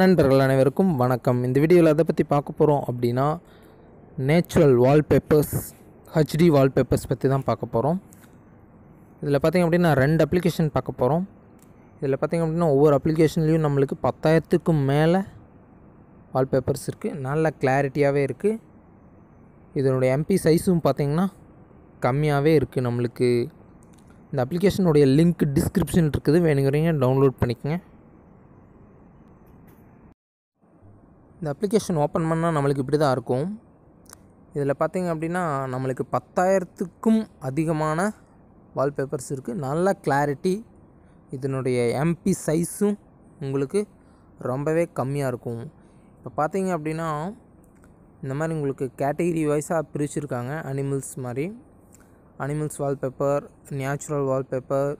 நண்பர்கள் அனைவருக்கும் வணக்கம் இந்த வீடியோவில் அதை பற்றி பார்க்க போகிறோம் அப்படின்னா நேச்சுரல் வால்பேப்பர்ஸ் ஹச்டி வால்பேப்பர்ஸ் பற்றி தான் பார்க்க போகிறோம் இதில் பார்த்திங்க அப்படின்னா ரெண்டு அப்ளிகேஷன் பார்க்க போகிறோம் இதில் பார்த்திங்க அப்படின்னா ஒவ்வொரு அப்ளிகேஷன்லேயும் நம்மளுக்கு பத்தாயிரத்துக்கும் மேலே வால்பேப்பர்ஸ் இருக்குது நல்ல கிளாரிட்டியாகவே இருக்குது இதனுடைய எம்பி சைஸும் பார்த்திங்கன்னா கம்மியாகவே இருக்குது நம்மளுக்கு இந்த அப்ளிகேஷனுடைய லிங்க் டிஸ்கிரிப்ஷன் இருக்குது வேணுங்கிறீங்க டவுன்லோட் பண்ணிக்கோங்க இந்த அப்ளிகேஷன் ஓப்பன் பண்ணால் நம்மளுக்கு இப்படி தான் இருக்கும் இதில் பார்த்திங்க அப்படின்னா நம்மளுக்கு பத்தாயிரத்துக்கும் அதிகமான வால்பேப்பர்ஸ் இருக்குது நல்ல கிளாரிட்டி இதனுடைய எம்பி சைஸும் உங்களுக்கு ரொம்பவே கம்மியாக இருக்கும் இப்போ பார்த்தீங்க அப்படின்னா இந்த மாதிரி உங்களுக்கு கேட்டகிரி வைஸாக பிரிச்சுருக்காங்க அனிமல்ஸ் மாதிரி அனிமல்ஸ் வால்பேப்பர் நேச்சுரல் வால்பேப்பர்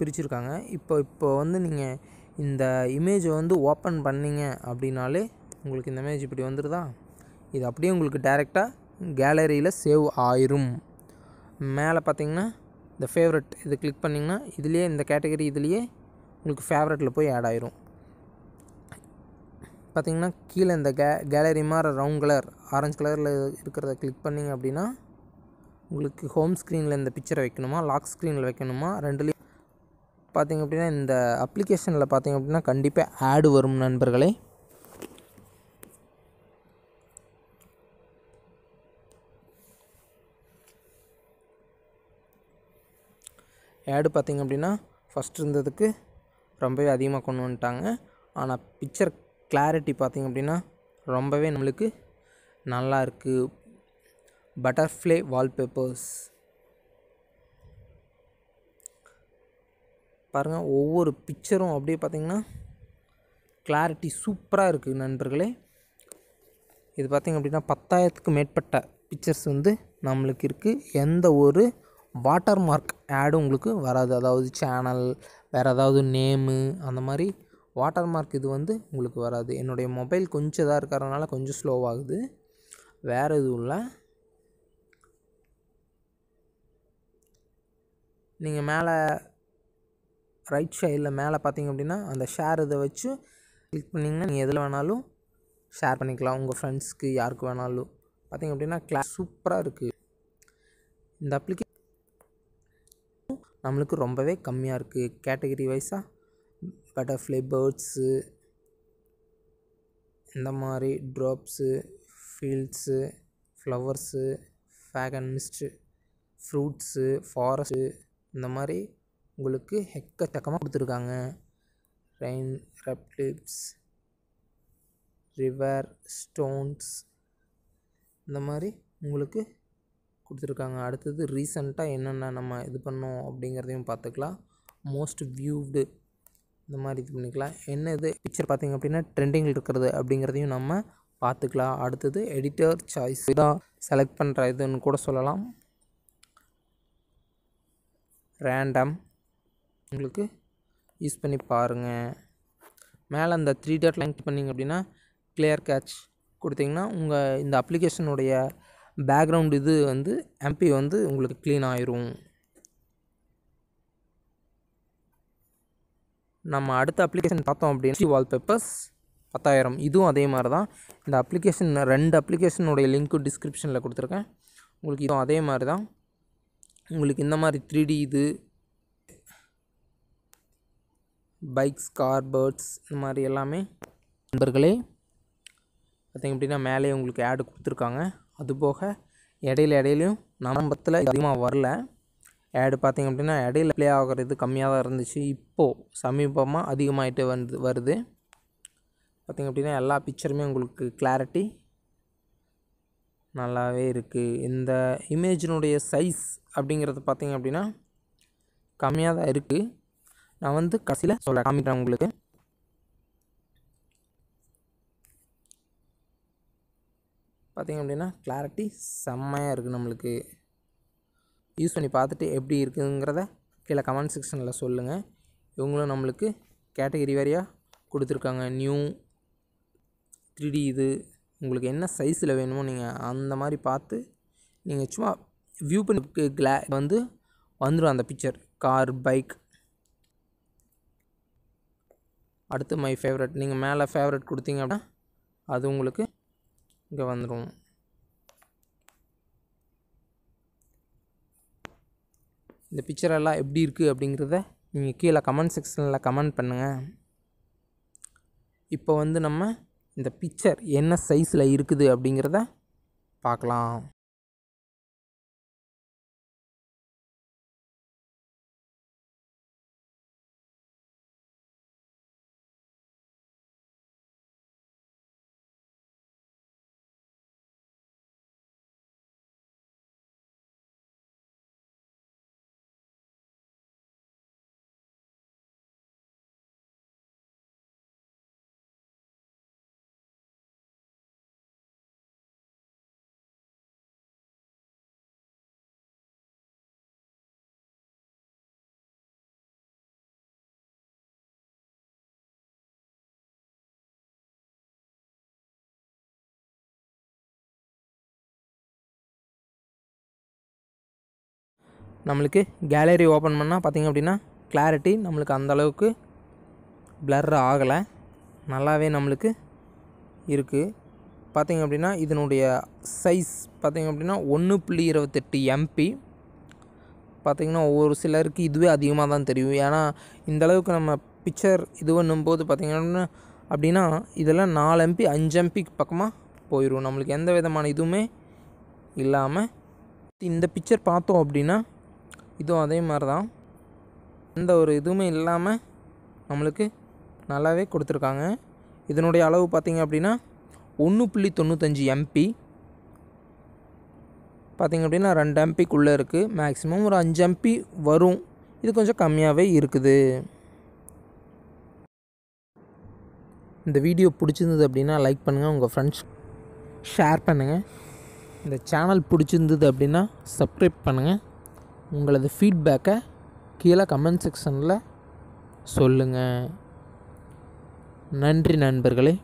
பிரிச்சுருக்காங்க இப்போ இப்போ வந்து நீங்கள் இந்த இமேஜை வந்து ஓப்பன் பண்ணிங்க அப்படின்னாலே உங்களுக்கு இந்த இமேஜ் இப்படி வந்துடுதா இது அப்படியே உங்களுக்கு டேரெக்டாக கேலரியில் சேவ் ஆயிரும் மேலே பார்த்தீங்கன்னா இந்த ஃபேவரட் இது கிளிக் பண்ணிங்கன்னா இதுலேயே இந்த கேட்டகரி இதுலேயே உங்களுக்கு ஃபேவரட்டில் போய் ஆட் ஆயிரும் பார்த்திங்கன்னா கீழே இந்த கே கேலரி மாதிரி ரவுண்ட் கலர் ஆரஞ்சு கலரில் இருக்கிறத கிளிக் பண்ணிங்க அப்படின்னா உங்களுக்கு ஹோம் ஸ்க்ரீனில் இந்த பிக்சரை வைக்கணுமா லாக் ஸ்க்ரீனில் வைக்கணுமா ரெண்டுலேயும் பார்த்திங்க அப்படின்னா இந்த அப்ளிகேஷனில் பார்த்திங்க அப்படின்னா கண்டிப்பாக ஆடு வரும் நண்பர்களே ஆடு பார்த்திங்க அப்படின்னா ஃபஸ்ட் இருந்ததுக்கு ரொம்பவே அதிகமாக கொண்டு வந்துட்டாங்க ஆனால் பிக்சர் கிளாரிட்டி பார்த்திங்க அப்படின்னா ரொம்பவே நம்மளுக்கு நல்லா இருக்குது பட்டர்ஃப்ளை வால்பேப்பர்ஸ் பாருங்கள் ஒவ்வொரு பிக்சரும் அப்படியே பார்த்திங்கன்னா கிளாரிட்டி சூப்பராக இருக்குது நண்பர்களே இது பார்த்திங்க அப்படின்னா பத்தாயிரத்துக்கு மேற்பட்ட பிக்சர்ஸ் வந்து நம்மளுக்கு இருக்குது எந்த ஒரு வாட்டர் மார்க் ஆடும் உங்களுக்கு வராது அதாவது சேனல் வேறு ஏதாவது நேமு அந்த மாதிரி வாட்டர் மார்க் இது வந்து உங்களுக்கு வராது என்னுடைய மொபைல் கொஞ்சம் இதாக இருக்கிறதுனால கொஞ்சம் ஸ்லோவாகுது வேறு எதுவும் இல்லை நீங்கள் மேலே ரைட் சைடில் மேலே பார்த்தீங்க அப்படின்னா அந்த ஷேர் இதை வச்சு கிளிக் பண்ணிங்கன்னா நீங்கள் எதில் வேணாலும் ஷேர் பண்ணிக்கலாம் உங்கள் ஃப்ரெண்ட்ஸ்க்கு யாருக்கு வேணாலும் பார்த்தீங்க அப்படின்னா கிளாஸ் சூப்பராக இருக்குது இந்த அப்ளிகேஷன் நம்மளுக்கு ரொம்பவே கம்மியாக இருக்குது கேட்டகரி வைஸாக பட்டர்ஃப்ளை பேர்ட்ஸு இந்த மாதிரி drops fields flowers fake and mist fruits forest இந்த மாதிரி உங்களுக்கு எக்கச்சக்கமாக கொடுத்துருக்காங்க ரெயின் ரெப்டிப்ஸ் ரிவர் ஸ்டோன்ஸ் இந்த மாதிரி உங்களுக்கு கொடுத்துருக்காங்க அடுத்தது ரீசண்டாக என்னென்ன நம்ம இது பண்ணோம் அப்படிங்கிறதையும் பார்த்துக்கலாம் மோஸ்ட் வியூவ்டு இந்த மாதிரி இது பண்ணிக்கலாம் என்ன இது பிக்சர் பார்த்திங்க அப்படின்னா ட்ரெண்டிங்கில் இருக்கிறது அப்படிங்கிறதையும் நம்ம பார்த்துக்கலாம் அடுத்தது எடிட்டர் சாய்ஸ் தான் செலக்ட் பண்ணுற இதுன்னு கூட சொல்லலாம் ரேண்டம் உங்களுக்கு யூஸ் பண்ணி பாருங்கள் மேலே அந்த த்ரீ டாட் லைன் பண்ணிங்க அப்படின்னா கிளியர் கேட்ச் கொடுத்திங்கன்னா உங்கள் இந்த அப்ளிகேஷனுடைய பேக்ரவுண்ட் இது வந்து எம்பி வந்து உங்களுக்கு க்ளீன் ஆயிரும் நம்ம அடுத்த அப்ளிகேஷன் பார்த்தோம் அப்படின்னா வால்பேப்பர்ஸ் பத்தாயிரம் இதுவும் அதே மாதிரி தான் இந்த அப்ளிகேஷன் ரெண்டு அப்ளிகேஷனுடைய லிங்க்கு டிஸ்கிரிப்ஷனில் கொடுத்துருக்கேன் உங்களுக்கு இதுவும் அதே மாதிரி தான் உங்களுக்கு இந்த மாதிரி த்ரீ டி இது பைக்ஸ் கார் பேர்ட்ஸ் இந்த மாதிரி எல்லாமே நண்பர்களே பார்த்திங்க அப்படின்னா மேலே உங்களுக்கு ஆடு கொடுத்துருக்காங்க அதுபோக இடையில இடையிலையும் நம்பத்தில் அதிகமாக வரல ஆடு பார்த்திங்க அப்படின்னா இடையில ப்ளே ஆகிறது கம்மியாக தான் இருந்துச்சு இப்போது சமீபமாக அதிகமாகிட்டு வந்து வருது பார்த்திங்க அப்படின்னா எல்லா பிக்சருமே உங்களுக்கு கிளாரிட்டி நல்லாவே இருக்குது இந்த இமேஜினுடைய சைஸ் அப்படிங்கிறது பார்த்திங்க அப்படின்னா கம்மியாக தான் இருக்குது நான் வந்து கடைசியில் சொல்ல காமிக்கிறேன் உங்களுக்கு பார்த்திங்க அப்படின்னா கிளாரிட்டி செம்மையாக இருக்குது நம்மளுக்கு யூஸ் பண்ணி பார்த்துட்டு எப்படி இருக்குதுங்கிறத கீழே கமெண்ட் செக்ஷனில் சொல்லுங்கள் இவங்களும் நம்மளுக்கு கேட்டகரி வாரியாக கொடுத்துருக்காங்க நியூ த்ரீ டி இது உங்களுக்கு என்ன சைஸில் வேணுமோ நீங்கள் அந்த மாதிரி பார்த்து நீங்கள் சும்மா வியூ பண்ணி கிளா வந்து வந்துடும் அந்த பிக்சர் கார் பைக் அடுத்து மை ஃபேவரட் நீங்கள் மேலே ஃபேவரட் கொடுத்தீங்க அப்படின்னா அது உங்களுக்கு இங்கே வந்துடும் இந்த பிக்சரெல்லாம் எப்படி இருக்குது அப்படிங்கிறத நீங்கள் கீழே கமெண்ட் செக்ஷனில் கமெண்ட் பண்ணுங்கள் இப்போ வந்து நம்ம இந்த பிக்சர் என்ன சைஸில் இருக்குது அப்படிங்கிறத பார்க்கலாம் நம்மளுக்கு கேலரி ஓப்பன் பண்ணால் பார்த்திங்க அப்படின்னா கிளாரிட்டி நம்மளுக்கு அந்தளவுக்கு ப்ளர் ஆகலை நல்லாவே நம்மளுக்கு இருக்குது பார்த்திங்க அப்படின்னா இதனுடைய சைஸ் பார்த்திங்க அப்படின்னா ஒன்று புள்ளி இருபத்தெட்டு எம்பி பார்த்திங்கன்னா ஒவ்வொரு சிலருக்கு இதுவே அதிகமாக தான் தெரியும் ஏன்னா இந்தளவுக்கு நம்ம பிக்சர் இது பண்ணும்போது பார்த்திங்க அப்படின்னா இதெல்லாம் நாலு எம்பி அஞ்சு எம்பிக்கு பக்கமாக போயிடும் நம்மளுக்கு எந்த விதமான இதுவுமே இல்லாமல் இந்த பிக்சர் பார்த்தோம் அப்படின்னா இதுவும் அதே மாதிரி தான் எந்த ஒரு இதுவுமே இல்லாமல் நம்மளுக்கு நல்லாவே கொடுத்துருக்காங்க இதனுடைய அளவு பார்த்திங்க அப்படின்னா ஒன்று புள்ளி தொண்ணூத்தஞ்சு எம்பி பார்த்திங்க அப்படின்னா ரெண்டு எம்பிக்குள்ளே இருக்குது மேக்ஸிமம் ஒரு அஞ்சு எம்பி வரும் இது கொஞ்சம் கம்மியாகவே இருக்குது இந்த வீடியோ பிடிச்சிருந்தது அப்படின்னா லைக் பண்ணுங்கள் உங்கள் ஃப்ரெண்ட்ஸ் ஷேர் பண்ணுங்கள் இந்த சேனல் பிடிச்சிருந்தது அப்படின்னா சப்ஸ்கிரைப் பண்ணுங்கள் உங்களது ஃபீட்பேக்கை கீழே கமெண்ட் செக்ஷனில் சொல்லுங்கள் நன்றி நண்பர்களே